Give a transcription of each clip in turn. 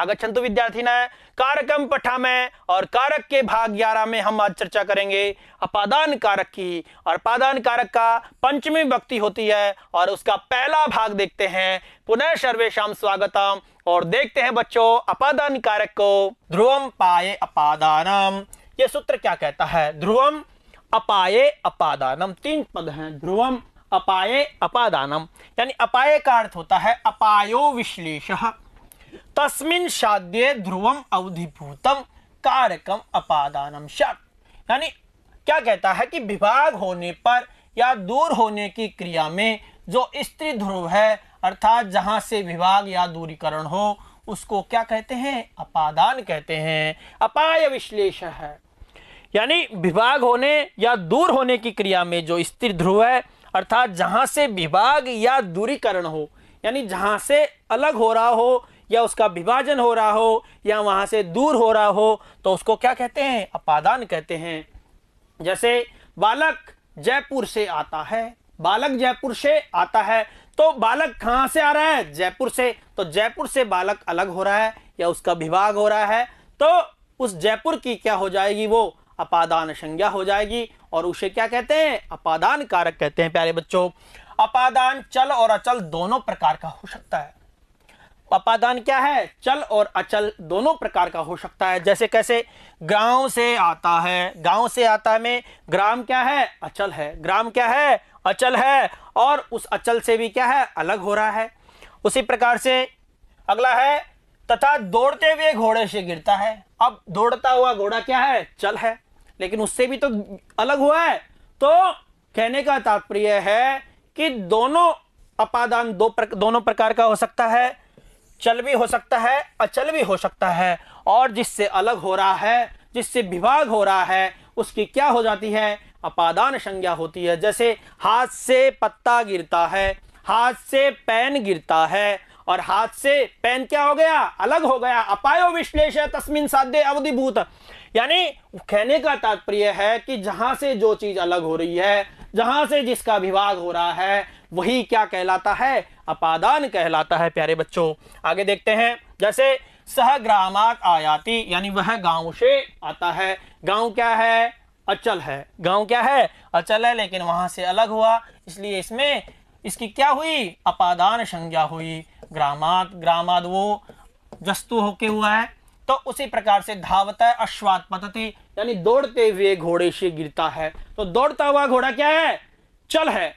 आगछंतु विद्यार्थिना कारकम पठा में और कारक के भाग ग्यारह में हम आज चर्चा करेंगे अपादान कारक की और अपादान कारक का पंचमी व्यक्ति होती है और उसका पहला भाग देखते हैं पुनः सर्वेशम स्वागतम और देखते हैं बच्चों अपादान कारक को ध्रुवम पाए अपादानम ये सूत्र क्या कहता है ध्रुवम अपाए अपादानम तीन पद हैं ध्रुवम अपाए अपादानम यानी अपाय का अर्थ होता है अपायो विश्लेष तस्मिन शाद्य ध्रुवम अवधिभूतम कारकम अपादानम शर्त यानी क्या कहता है कि विभाग होने पर या दूर होने की क्रिया में जो स्त्री ध्रुव है अर्थात जहां से विभाग या दूरीकरण हो उसको क्या कहते हैं अपादान कहते हैं अपाय विश्लेषण है यानी विभाग होने या दूर होने की क्रिया में जो स्त्री ध्रुव है अर्थात जहां से विभाग या दूरीकरण हो यानी जहां से अलग हो रहा हो या उसका विभाजन हो रहा हो या वहां से दूर हो रहा हो तो उसको क्या कहते हैं अपादान कहते हैं जैसे बालक जयपुर से आता है बालक जयपुर से आता है तो बालक कहाँ से आ रहा है जयपुर से तो जयपुर से बालक अलग हो रहा है या उसका विभाग हो रहा है तो उस जयपुर की क्या हो जाएगी वो अपादान संज्ञा हो जाएगी और उसे क्या कहते हैं अपादान कारक कहते हैं प्यारे बच्चों अपादान चल और अचल दोनों प्रकार का हो सकता है अपादान क्या है चल और अचल दोनों प्रकार का हो सकता है जैसे कैसे गांव से आता है गांव से आता है में ग्राम क्या है अचल है ग्राम क्या है अचल है और उस अचल से भी क्या है अलग हो रहा है उसी प्रकार से अगला है तथा दौड़ते हुए घोड़े से गिरता है अब दौड़ता हुआ घोड़ा क्या है चल है लेकिन उससे भी तो अलग हुआ है तो कहने का तात्पर्य है कि दोनों अपादान दो प्रक, दोनों प्रकार का हो सकता है चल भी हो सकता है अचल भी हो सकता है और जिससे अलग हो रहा है जिससे विभाग हो रहा है उसकी क्या हो जाती है अपादान संज्ञा होती है जैसे हाथ से पत्ता गिरता है हाथ से पेन गिरता है और हाथ से पेन क्या हो गया अलग हो गया अपायो विश्लेष तस्मिन साध्य अवधिभूत यानी कहने का तात्पर्य है कि जहां से जो चीज अलग हो रही है जहां से जिसका विभाग हो रहा है वही क्या कहलाता है अपादान कहलाता है प्यारे बच्चों आगे देखते हैं जैसे ग्रामाक आयाति यानी वह गांव से आता है गांव क्या है अचल है गांव क्या है अचल है लेकिन वहां से अलग हुआ इसलिए इसमें इसकी क्या हुई अपादान संज्ञा हुई ग्रामात ग्रामाद वो जस्तु होके हुआ है तो उसी प्रकार से धावता है अश्वात पतति यानी दौड़ते हुए घोड़े से गिरता है तो दौड़ता हुआ घोड़ा क्या है चल है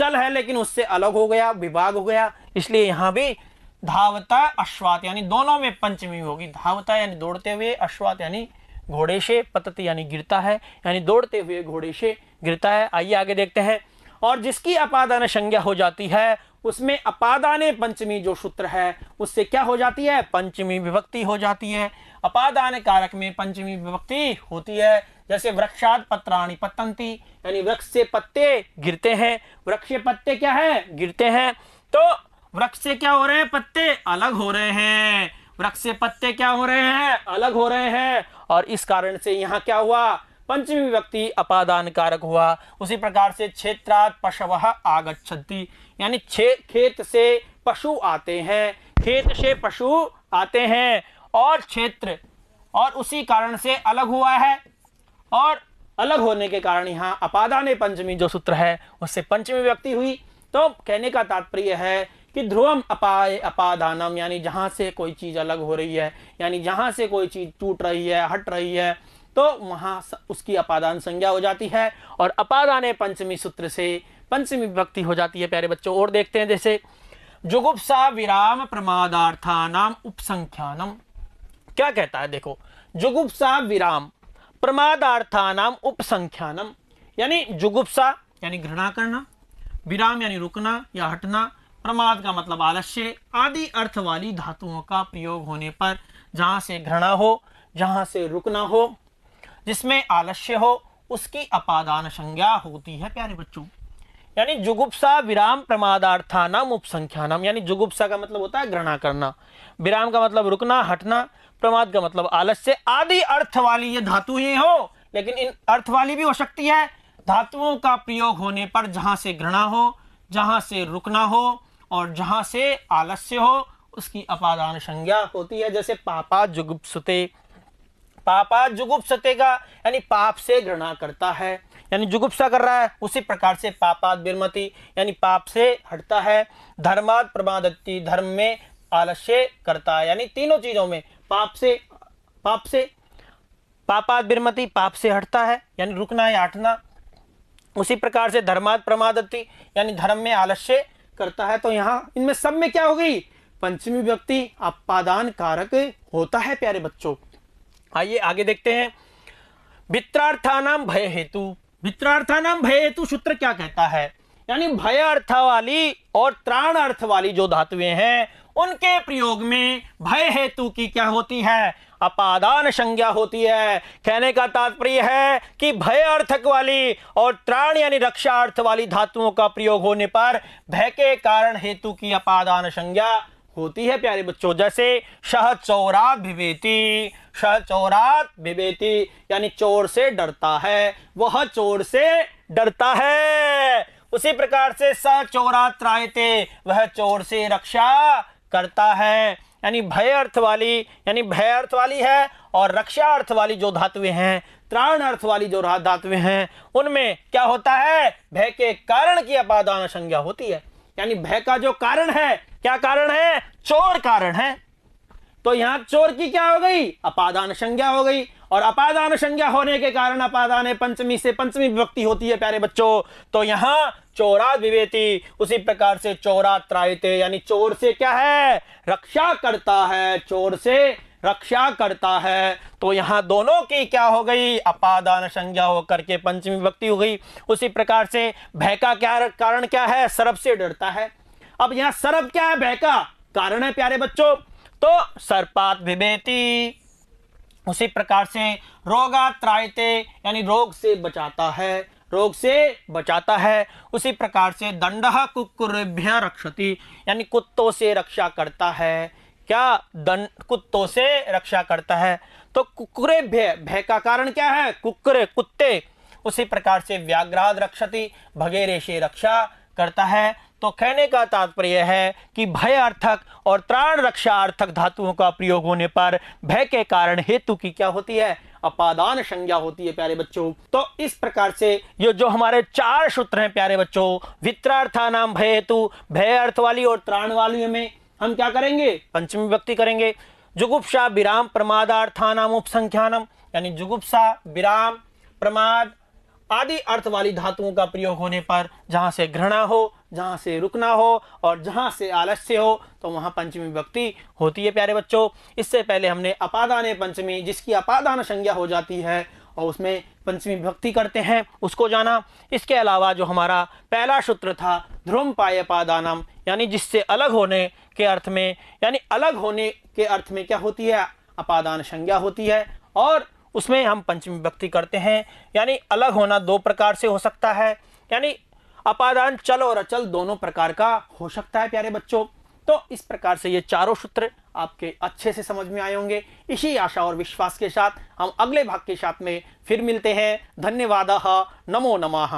चल है लेकिन उससे अलग हो गया विभाग हो गया इसलिए यहाँ भी धावता अश्वात यानी दोनों में पंचमी होगी धावता यानी दौड़ते हुए अश्वात यानी घोड़े से पतत यानी गिरता है यानी दौड़ते हुए घोड़े से गिरता है आइए आगे देखते हैं और जिसकी अपादान संज्ञा हो जाती है उसमें अपादान पंचमी जो सूत्र है उससे क्या हो जाती है पंचमी विभक्ति हो जाती है अपादान कारक में पंचमी विभक्ति होती है जैसे वृक्षाद पत्राणी पतंती यानी वृक्ष से पत्ते गिरते हैं वृक्ष पत्ते क्या है गिरते हैं तो वृक्ष से क्या हो रहे हैं पत्ते अलग हो रहे हैं वृक्ष से पत्ते क्या हो रहे हैं अलग हो रहे हैं और इस कारण से यहाँ क्या हुआ पंचमी व्यक्ति अपादान कारक हुआ उसी प्रकार से क्षेत्रात पशव आगछति यानी खेत से पशु आते हैं खेत से पशु आते हैं और क्षेत्र और उसी कारण से अलग हुआ है और अलग होने के कारण यहाँ अपादाने पंचमी जो सूत्र है उससे पंचमी व्यक्ति हुई तो कहने का तात्पर्य है कि ध्रुवम अपाय अपादानम यानी जहाँ से कोई चीज़ अलग हो रही है यानी जहाँ से कोई चीज़ टूट रही है हट रही है तो वहाँ उसकी अपादान संज्ञा हो जाती है और ने पंचमी सूत्र से पंचमी विभक्ति हो जाती है प्यारे बच्चों और देखते हैं जैसे जुगुप्सा विराम प्रमादार्थानाम उपसंख्यानम क्या कहता है देखो जुगुप्सा विराम प्रमादार्थानाम उपसंख्यानम यानी जुगुप्सा यानी घृणा करना विराम यानी रुकना या हटना प्रमाद का मतलब आलस्य आदि अर्थ वाली धातुओं का प्रयोग होने पर जहां से घृणा हो जहां से रुकना हो जिसमें आलस्य हो उसकी अपादान संज्ञा होती है प्यारे बच्चों यानी जुगुप्सा विराम प्रमादार्थानाम उपसंख्यानम यानी जुगुप्सा का मतलब होता है घृणा करना विराम का मतलब रुकना हटना प्रमाद का मतलब आलस्य आदि अर्थ वाली ये धातु ही हो लेकिन इन अर्थ वाली भी हो सकती है धातुओं का प्रयोग होने पर जहां से घृणा हो जहां से रुकना हो और जहां से आलस्य हो उसकी अपादान संज्ञा होती है जैसे पापा जुगुप्सते पापा जुगुप्सते का यानी पाप से घृणा करता है यानी जुगुप्सा कर रहा है उसी प्रकार से पापाद बिरमति यानी पाप से हटता है धर्माद प्रमादत्ति धर्म में आलस्य करता है यानी तीनों चीज़ों में पाप से पाप से पापाद बिरमति पाप से हटता है यानी रुकना या हटना उसी प्रकार से धर्माद प्रमादति यानी धर्म में आलस्य करता है तो यहाँ इनमें सब में क्या हो गई पंचमी व्यक्ति अपादान कारक होता है प्यारे बच्चों आइए आगे देखते हैं वित्रार्थान भय हेतु वित्रार्थान भय हेतु सूत्र क्या कहता है यानी भय अर्थ वाली और त्राण अर्थ वाली जो धातुएं हैं उनके प्रयोग में भय हेतु की क्या होती है अपादान संज्ञा होती है कहने का तात्पर्य है कि भय अर्थक वाली और त्राण यानी रक्षा अर्थ वाली धातुओं का प्रयोग होने पर भय के कारण हेतु की अपादान संज्ञा होती है प्यारे बच्चों जैसे शह चौरा भिवेती शह चौरात भिवेती यानी चोर से डरता है वह चोर से डरता है उसी प्रकार से स चोरा त्रायते वह चोर से रक्षा करता है यानी भय अर्थ वाली यानी भय अर्थ वाली है और रक्षा अर्थ वाली जो धातुएं हैं त्राण अर्थ वाली जो धातुएं हैं उनमें क्या होता है भय के कारण की अपादान संज्ञा होती है यानी भय का जो कारण है क्या कारण है चोर कारण है तो यहां चोर की क्या हो गई अपादान संज्ञा हो गई और अपादान संज्ञा होने के कारण अपादान पंचमी से पंचमी विभक्ति होती है प्यारे बच्चों तो यहाँ चोरा विवेती उसी प्रकार से चोरा त्रायते यानी चोर से क्या है रक्षा करता है चोर से रक्षा करता है तो यहां दोनों की क्या हो गई अपादान संज्ञा होकर के पंचमी विभक्ति हो गई उसी प्रकार से भय का क्या कारण क्या है सरब से डरता है अब यहाँ सरब क्या है भय का कारण है प्यारे बच्चों तो सर्पात विभेती उसी प्रकार से रोगात्रायते यानी रोग से बचाता है रोग से बचाता है उसी प्रकार से दंड कुकुरभ्य रक्षति यानी कुत्तों से रक्षा करता है क्या दंड कुत्तों से रक्षा करता है तो कुकुरे भय भय का कारण क्या है कुकुरे कुत्ते उसी प्रकार से व्याघ्राद रक्षति भगेरे से रक्षा करता है तो कहने का तात्पर्य है कि भय अर्थक और त्राण रक्षा अर्थक धातुओं का प्रयोग होने पर भय के कारण हेतु की क्या होती है अपादान संज्ञा होती है प्यारे बच्चों तो इस प्रकार से ये जो हमारे चार सूत्र हैं प्यारे बच्चों वित्रार्था नाम भय हेतु भय अर्थ वाली और त्राण वाली में हम क्या करेंगे पंचमी व्यक्ति करेंगे जुगुप्सा विराम प्रमादार्था नाम उपसंख्यानम यानी जुगुप्सा विराम प्रमाद आदि अर्थ वाली धातुओं का प्रयोग होने पर जहां से घृणा हो जहाँ से रुकना हो और जहाँ से आलस्य हो तो वहाँ पंचमी विभक्ति होती है प्यारे बच्चों इससे पहले हमने अपादान पंचमी जिसकी अपादान संज्ञा हो जाती है और उसमें पंचमी भक्ति करते हैं उसको जाना इसके अलावा जो हमारा पहला सूत्र था ध्रुम पाय पादानम यानी जिससे अलग होने के अर्थ में यानी अलग होने के अर्थ में क्या होती है अपादान संज्ञा होती है और उसमें हम पंचमी भक्ति करते हैं यानी अलग होना दो प्रकार से हो सकता है यानी अपादान चल और अचल दोनों प्रकार का हो सकता है प्यारे बच्चों तो इस प्रकार से ये चारों सूत्र आपके अच्छे से समझ में आए होंगे इसी आशा और विश्वास के साथ हम अगले भाग के साथ में फिर मिलते हैं धन्यवाद नमो नमः